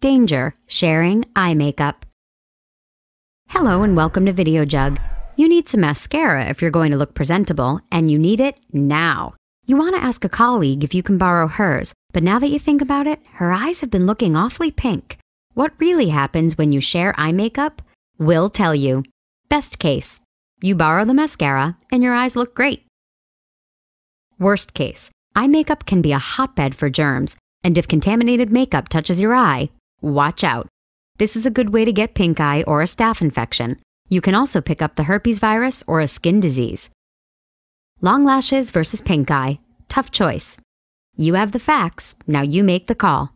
Danger, sharing eye makeup. Hello and welcome to Video Jug. You need some mascara if you're going to look presentable, and you need it now. You want to ask a colleague if you can borrow hers, but now that you think about it, her eyes have been looking awfully pink. What really happens when you share eye makeup? We'll tell you. Best case, you borrow the mascara and your eyes look great. Worst case, eye makeup can be a hotbed for germs, and if contaminated makeup touches your eye, Watch out. This is a good way to get pink eye or a staph infection. You can also pick up the herpes virus or a skin disease. Long lashes versus pink eye. Tough choice. You have the facts, now you make the call.